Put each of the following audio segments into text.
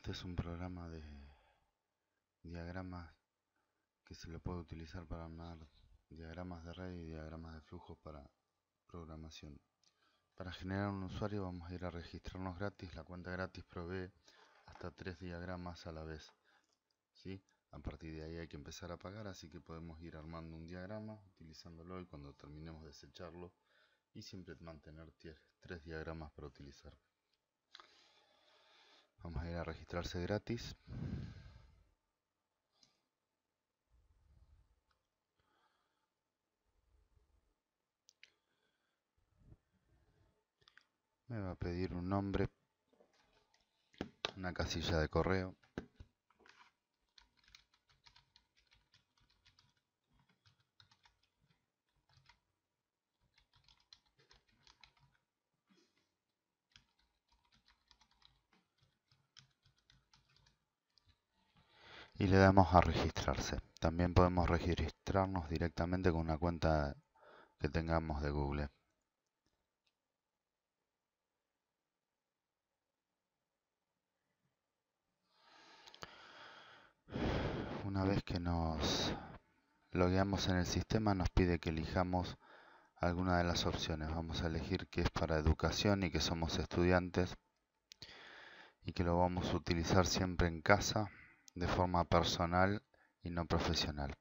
Este es un programa de diagramas que se le puede utilizar para armar diagramas de red y diagramas de flujo para programación. Para generar un usuario vamos a ir a registrarnos gratis. La cuenta gratis provee hasta tres diagramas a la vez. ¿sí? A partir de ahí hay que empezar a pagar, así que podemos ir armando un diagrama, utilizándolo y cuando terminemos desecharlo. Y siempre mantener tres diagramas para utilizar. Vamos a ir a registrarse gratis. Me va a pedir un nombre, una casilla de correo. y le damos a registrarse. También podemos registrarnos directamente con una cuenta que tengamos de Google. Una vez que nos logueamos en el sistema nos pide que elijamos alguna de las opciones. Vamos a elegir que es para educación y que somos estudiantes y que lo vamos a utilizar siempre en casa de forma personal y no profesional.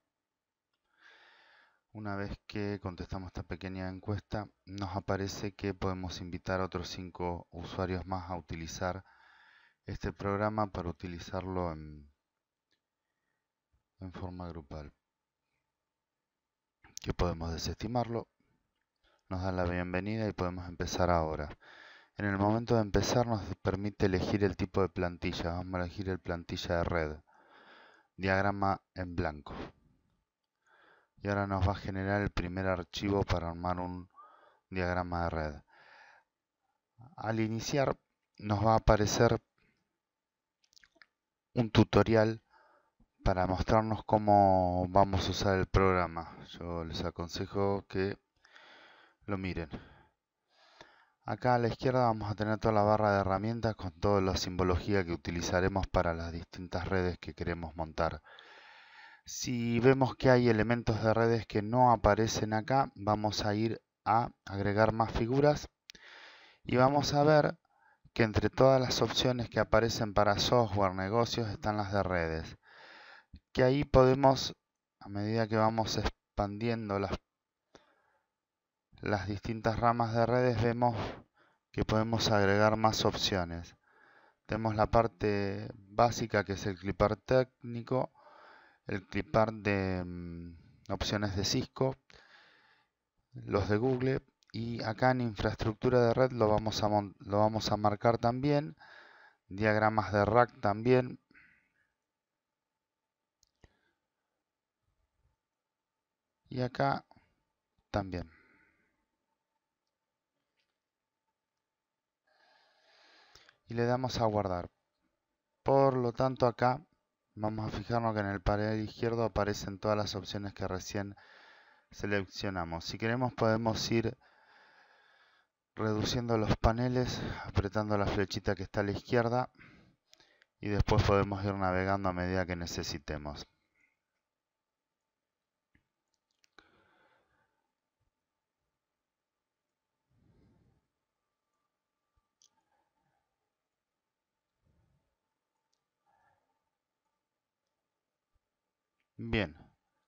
Una vez que contestamos esta pequeña encuesta, nos aparece que podemos invitar a otros cinco usuarios más a utilizar este programa para utilizarlo en, en forma grupal. Que podemos desestimarlo, nos dan la bienvenida y podemos empezar ahora. En el momento de empezar nos permite elegir el tipo de plantilla. Vamos a elegir el plantilla de red. Diagrama en blanco. Y ahora nos va a generar el primer archivo para armar un diagrama de red. Al iniciar nos va a aparecer un tutorial para mostrarnos cómo vamos a usar el programa. Yo les aconsejo que lo miren. Acá a la izquierda vamos a tener toda la barra de herramientas con toda la simbología que utilizaremos para las distintas redes que queremos montar. Si vemos que hay elementos de redes que no aparecen acá, vamos a ir a agregar más figuras y vamos a ver que entre todas las opciones que aparecen para software, negocios, están las de redes. Que ahí podemos, a medida que vamos expandiendo las las distintas ramas de redes vemos que podemos agregar más opciones. Tenemos la parte básica que es el clipar técnico, el clipar de mm, opciones de Cisco, los de Google y acá en infraestructura de red lo vamos a, lo vamos a marcar también, diagramas de rack también. Y acá también. y le damos a guardar. Por lo tanto acá vamos a fijarnos que en el panel izquierdo aparecen todas las opciones que recién seleccionamos. Si queremos podemos ir reduciendo los paneles, apretando la flechita que está a la izquierda y después podemos ir navegando a medida que necesitemos. Bien,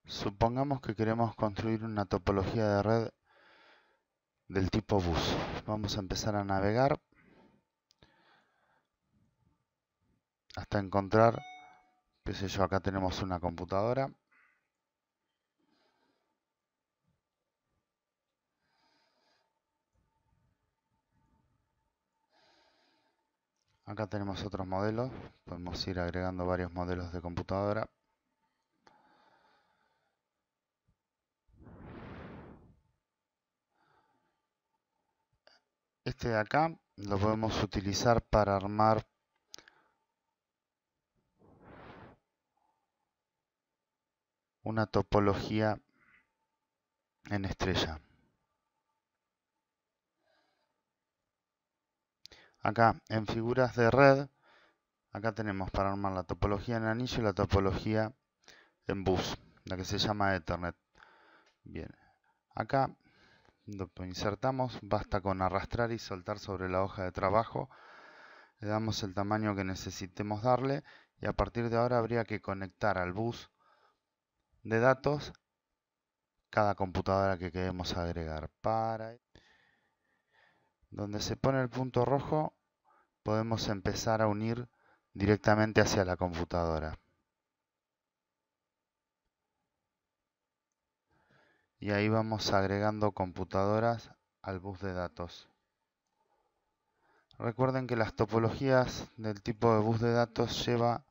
supongamos que queremos construir una topología de red del tipo bus. Vamos a empezar a navegar hasta encontrar, qué sé yo, acá tenemos una computadora. Acá tenemos otros modelos, podemos ir agregando varios modelos de computadora. este de acá lo podemos utilizar para armar una topología en estrella. Acá en figuras de red, acá tenemos para armar la topología en anillo y la topología en bus, la que se llama Ethernet. Bien, acá insertamos, basta con arrastrar y soltar sobre la hoja de trabajo, le damos el tamaño que necesitemos darle y a partir de ahora habría que conectar al bus de datos cada computadora que queremos agregar para donde se pone el punto rojo podemos empezar a unir directamente hacia la computadora y ahí vamos agregando computadoras al bus de datos. Recuerden que las topologías del tipo de bus de datos lleva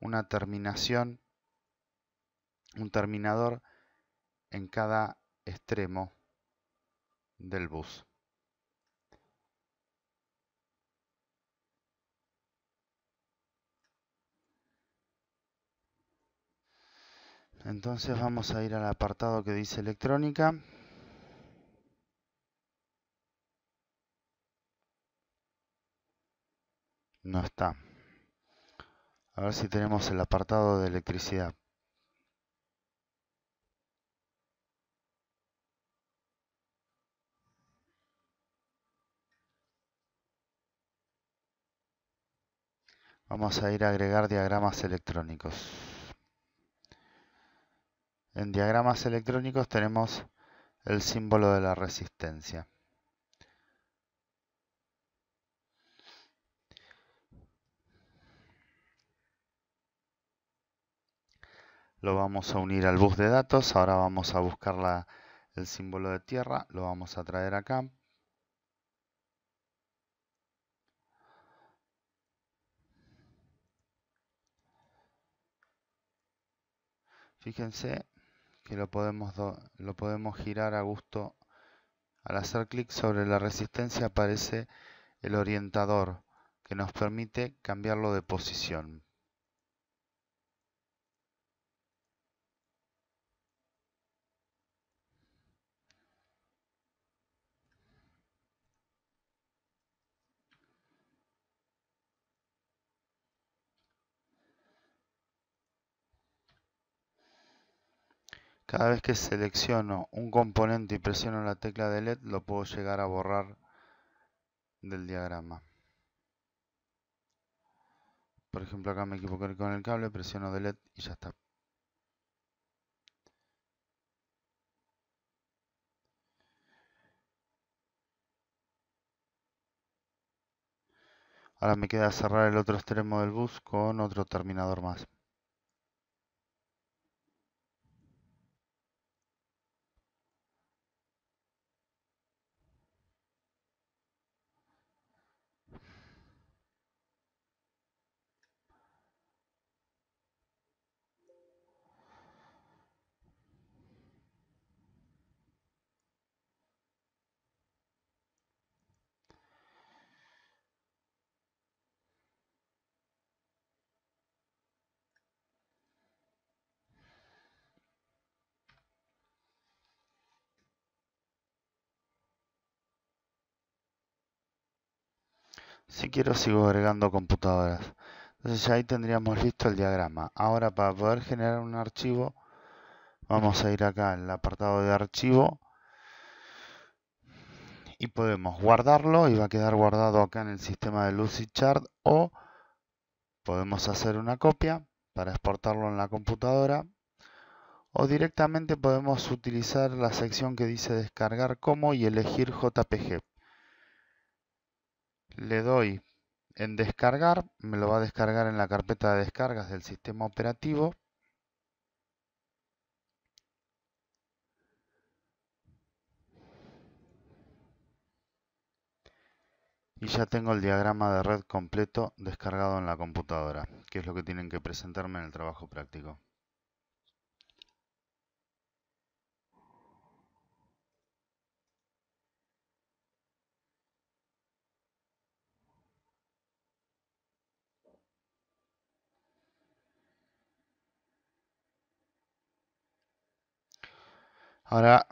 una terminación, un terminador en cada extremo del bus. Entonces vamos a ir al apartado que dice electrónica. No está. A ver si tenemos el apartado de electricidad. Vamos a ir a agregar diagramas electrónicos. En diagramas electrónicos tenemos el símbolo de la resistencia. Lo vamos a unir al bus de datos. Ahora vamos a buscar el símbolo de tierra. Lo vamos a traer acá. Fíjense, que lo podemos, lo podemos girar a gusto. Al hacer clic sobre la resistencia aparece el orientador que nos permite cambiarlo de posición. Cada vez que selecciono un componente y presiono la tecla de LED lo puedo llegar a borrar del diagrama. Por ejemplo acá me equivoqué con el cable, presiono de LED y ya está. Ahora me queda cerrar el otro extremo del bus con otro terminador más. Si quiero sigo agregando computadoras. Entonces ya ahí tendríamos listo el diagrama. Ahora para poder generar un archivo, vamos a ir acá al apartado de archivo y podemos guardarlo y va a quedar guardado acá en el sistema de Lucidchart o podemos hacer una copia para exportarlo en la computadora o directamente podemos utilizar la sección que dice descargar como y elegir JPG le doy en descargar, me lo va a descargar en la carpeta de descargas del sistema operativo. Y ya tengo el diagrama de red completo descargado en la computadora, que es lo que tienen que presentarme en el trabajo práctico. Ahora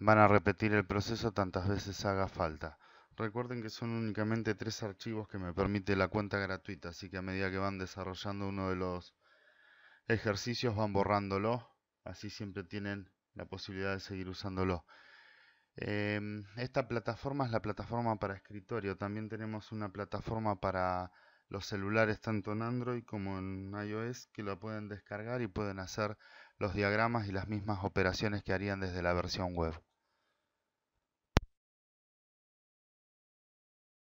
van a repetir el proceso tantas veces haga falta. Recuerden que son únicamente tres archivos que me permite la cuenta gratuita, así que a medida que van desarrollando uno de los ejercicios van borrándolo, así siempre tienen la posibilidad de seguir usándolo. Em, esta plataforma es la plataforma para escritorio, también tenemos una plataforma para los celulares tanto en Android como en iOS que la pueden descargar y pueden hacer los diagramas y las mismas operaciones que harían desde la versión web.